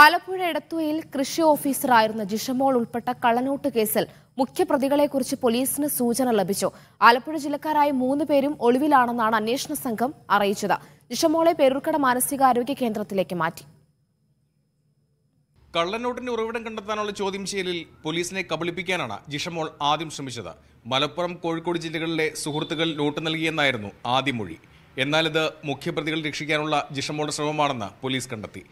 ആലപ്പുഴ എടത്തുവയിൽ കൃഷി ഓഫീസറായിരുന്ന ജിഷമോൾ ഉൾപ്പെട്ട കള്ളനോട്ട് കേസിൽ മുഖ്യപ്രതികളെക്കുറിച്ച് പോലീസിന് സൂചന ലഭിച്ചു ആലപ്പുഴ ജില്ലക്കാരായ മൂന്ന് പേരും ഒളിവിലാണെന്നാണ് അന്വേഷണ സംഘം അറിയിച്ചത് ജിഷമോളെ പേരൂർക്കട മാനസികാരോഗ്യ കേന്ദ്രത്തിലേക്ക് മാറ്റി കള്ളനോട്ടിന്റെ ഉറവിടം കണ്ടെത്താനുള്ള ചോദ്യം ചെയ്യലിൽ പോലീസിനെ കബളിപ്പിക്കാനാണ് ജിഷമോൾ ആദ്യം ശ്രമിച്ചത് മലപ്പുറം കോഴിക്കോട് ജില്ലകളിലെ സുഹൃത്തുക്കൾ നോട്ട് നൽകിയെന്നായിരുന്നു ആദ്യ മൊഴി എന്നാൽ ഇത് മുഖ്യപ്രതികൾ രക്ഷിക്കാനുള്ള ജിഷമോളുടെ ശ്രമമാണെന്ന് പോലീസ് കണ്ടെത്തി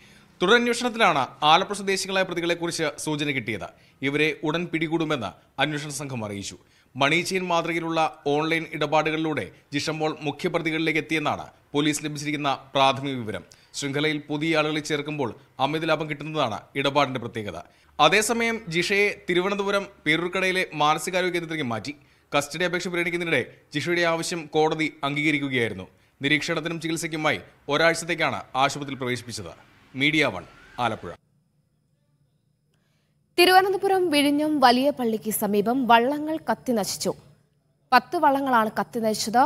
തുടരന്വേഷണത്തിലാണ് ആലപ്പുഴ സ്വദേശികളായ പ്രതികളെക്കുറിച്ച് സൂചന കിട്ടിയത് ഇവരെ ഉടൻ പിടികൂടുമെന്ന് അന്വേഷണ സംഘം അറിയിച്ചു മണി മാതൃകയിലുള്ള ഓൺലൈൻ ഇടപാടുകളിലൂടെ ജിഷംപോൾ മുഖ്യപ്രതികളിലേക്ക് എത്തിയെന്നാണ് പോലീസ് ലഭിച്ചിരിക്കുന്ന പ്രാഥമിക വിവരം ശൃംഖലയിൽ പുതിയ ആളുകളെ ചേർക്കുമ്പോൾ അമിത ലാഭം കിട്ടുന്നതാണ് ഇടപാടിന്റെ പ്രത്യേകത അതേസമയം ജിഷയെ തിരുവനന്തപുരം പേരൂർക്കടയിലെ മാനസികാരോഗ്യ കേന്ദ്രത്തിലേക്ക് മാറ്റി കസ്റ്റഡി അപേക്ഷ പരിഗണിക്കുന്നതിനിടെ ജിഷയുടെ ആവശ്യം കോടതി അംഗീകരിക്കുകയായിരുന്നു നിരീക്ഷണത്തിനും ചികിത്സയ്ക്കുമായി ഒരാഴ്ചത്തേക്കാണ് ആശുപത്രിയിൽ പ്രവേശിപ്പിച്ചത് മീഡിയ വൺ ആലപ്പുഴ തിരുവനന്തപുരം വിഴിഞ്ഞം വലിയ പള്ളിക്ക് സമീപം വള്ളങ്ങൾ കത്തിനശിച്ചു പത്ത് വള്ളങ്ങളാണ് കത്തിനശിച്ചത്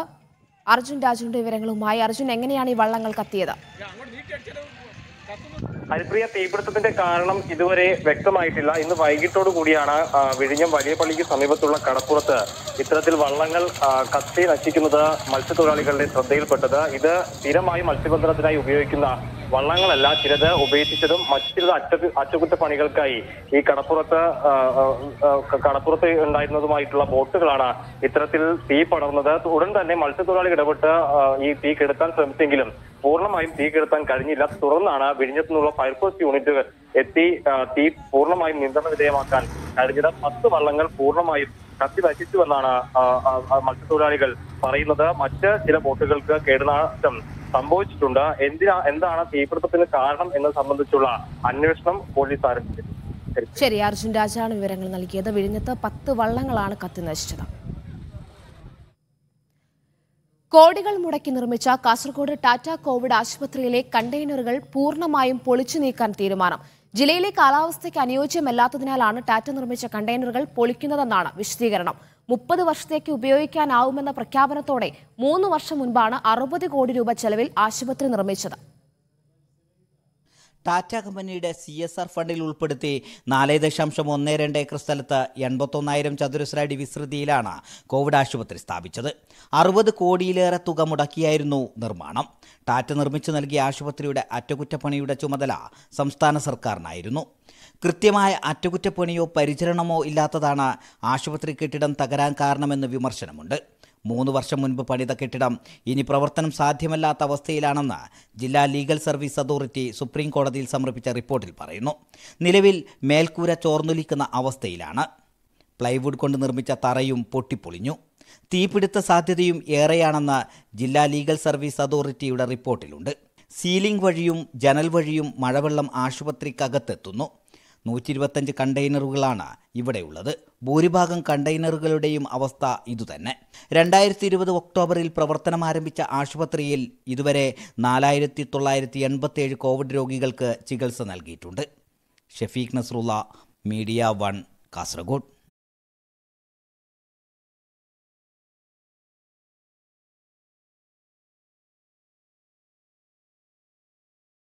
അർജുൻ രാജുവിന്റെ വിവരങ്ങളുമായി അർജുൻ എങ്ങനെയാണ് ഈ വള്ളങ്ങൾ കത്തിയത് ഹരിപ്രിയ തീപിടുത്തത്തിന്റെ കാരണം ഇതുവരെ വ്യക്തമായിട്ടില്ല ഇന്ന് വൈകിട്ടോടു കൂടിയാണ് വിഴിഞ്ഞം വലിയ പള്ളിക്ക് സമീപത്തുള്ള കടപ്പുറത്ത് ഇത്തരത്തിൽ വള്ളങ്ങൾ കത്തി നശിക്കുന്നത് മത്സ്യത്തൊഴിലാളികളുടെ ശ്രദ്ധയിൽപ്പെട്ടത് ഇത് സ്ഥിരമായി മത്സ്യബന്ധനത്തിനായി ഉപയോഗിക്കുന്ന വള്ളങ്ങളല്ല ചിലത് ഉപയോഗിച്ചതും മറ്റു ചിലത് അറ്റ അറ്റകുറ്റപ്പണികൾക്കായി ഈ കടപ്പുറത്ത് കടപ്പുറത്ത് ഉണ്ടായിരുന്നതുമായിട്ടുള്ള ബോട്ടുകളാണ് ഇത്തരത്തിൽ തീ പടർന്നത് ഉടൻ തന്നെ മത്സ്യത്തൊഴിലാളികൾ ഇടപെട്ട് ഈ തീ കെടുത്താൻ ശ്രമിച്ചെങ്കിലും പൂർണ്ണമായും തീ കെടുത്താൻ കഴിഞ്ഞില്ല തുടർന്നാണ് വിഴിഞ്ഞത്തുനിന്നുള്ള ഫയർഫോഴ്സ് യൂണിറ്റുകൾ എത്തി തീ പൂർണ്ണമായും നിയന്ത്രണ വിധേയമാക്കാൻ കഴിഞ്ഞത് പത്ത് വള്ളങ്ങൾ പൂർണ്ണമായും കത്തി വശിച്ചുവെന്നാണ് മത്സ്യത്തൊഴിലാളികൾ പറയുന്നത് മറ്റ് ചില ബോട്ടുകൾക്ക് കേടുനാശം സംഭവിച്ചിട്ടുണ്ട് എന്തിനാ എന്താണ് തീപിടുത്തത്തിന് കാരണം എന്ന സംബന്ധിച്ചുള്ള അന്വേഷണം പോലീസ് ആരംഭിച്ചു ശരി അർജുൻ രാജാണ് വിവരങ്ങൾ നൽകിയത് വിഴിഞ്ഞത്ത് പത്ത് വള്ളങ്ങളാണ് കത്തി നശിച്ചത് കോടികൾ മുടക്കി നിർമ്മിച്ച കാസർഗോഡ് ടാറ്റ കോവിഡ് ആശുപത്രിയിലെ കണ്ടെയ്നറുകൾ പൂർണ്ണമായും പൊളിച്ചു നീക്കാൻ തീരുമാനം ജില്ലയിലെ കാലാവസ്ഥയ്ക്ക് അനുയോജ്യമല്ലാത്തതിനാലാണ് ടാറ്റ നിർമ്മിച്ച കണ്ടെയ്നറുകൾ പൊളിക്കുന്നതെന്നാണ് വിശദീകരണം മുപ്പത് വർഷത്തേക്ക് ഉപയോഗിക്കാനാവുമെന്ന പ്രഖ്യാപനത്തോടെ മൂന്ന് വർഷം മുൻപാണ് അറുപത് കോടി രൂപ ചെലവിൽ ആശുപത്രി നിർമ്മിച്ചത് ടാറ്റ കമ്പനിയുടെ സി എസ് ആർ ഫണ്ടിൽ ഉൾപ്പെടുത്തി നാല് ദശാംശം ഒന്ന് രണ്ട് ഏക്കർ സ്ഥലത്ത് എൺപത്തൊന്നായിരം ചതുരശ്ര അടി വിസ്തൃതിയിലാണ് കോവിഡ് ആശുപത്രി സ്ഥാപിച്ചത് അറുപത് കോടിയിലേറെ തുക മുടക്കിയായിരുന്നു നിർമ്മാണം ടാറ്റ നിർമ്മിച്ചു നൽകിയ ആശുപത്രിയുടെ അറ്റകുറ്റപ്പണിയുടെ ചുമതല സംസ്ഥാന സർക്കാരിനായിരുന്നു കൃത്യമായ അറ്റകുറ്റപ്പണിയോ പരിചരണമോ ഇല്ലാത്തതാണ് ആശുപത്രി കെട്ടിടം തകരാൻ കാരണമെന്ന് വിമർശനമുണ്ട് മൂന്ന് വർഷം മുൻപ് പണിത കെട്ടിടം ഇനി പ്രവർത്തനം സാധ്യമല്ലാത്ത അവസ്ഥയിലാണെന്ന് ജില്ലാ ലീഗൽ സർവീസ് അതോറിറ്റി സുപ്രീം കോടതിയിൽ സമർപ്പിച്ച റിപ്പോർട്ടിൽ പറയുന്നു നിലവിൽ മേൽക്കൂര ചോർന്നൊലിക്കുന്ന അവസ്ഥയിലാണ് പ്ലൈവുഡ് കൊണ്ട് നിർമ്മിച്ച തറയും പൊട്ടിപ്പൊളിഞ്ഞു തീപിടുത്ത സാധ്യതയും ഏറെയാണെന്ന് ജില്ലാ ലീഗൽ സർവീസ് അതോറിറ്റിയുടെ റിപ്പോർട്ടിലുണ്ട് സീലിംഗ് വഴിയും ജനൽ വഴിയും മഴവെള്ളം ആശുപത്രിക്കകത്തെത്തുന്നു നൂറ്റി ഇരുപത്തഞ്ച് കണ്ടെയ്നറുകളാണ് ഇവിടെയുള്ളത് ഭൂരിഭാഗം കണ്ടെയ്നറുകളുടെയും അവസ്ഥ ഇതുതന്നെ രണ്ടായിരത്തി ഇരുപത് ഒക്ടോബറിൽ പ്രവർത്തനം ആരംഭിച്ച ആശുപത്രിയിൽ ഇതുവരെ നാലായിരത്തി തൊള്ളായിരത്തി കോവിഡ് രോഗികൾക്ക് ചികിത്സ നൽകിയിട്ടുണ്ട് ഷെഫീഖ് നസ്രുള്ള മീഡിയ വൺ കാസർഗോഡ്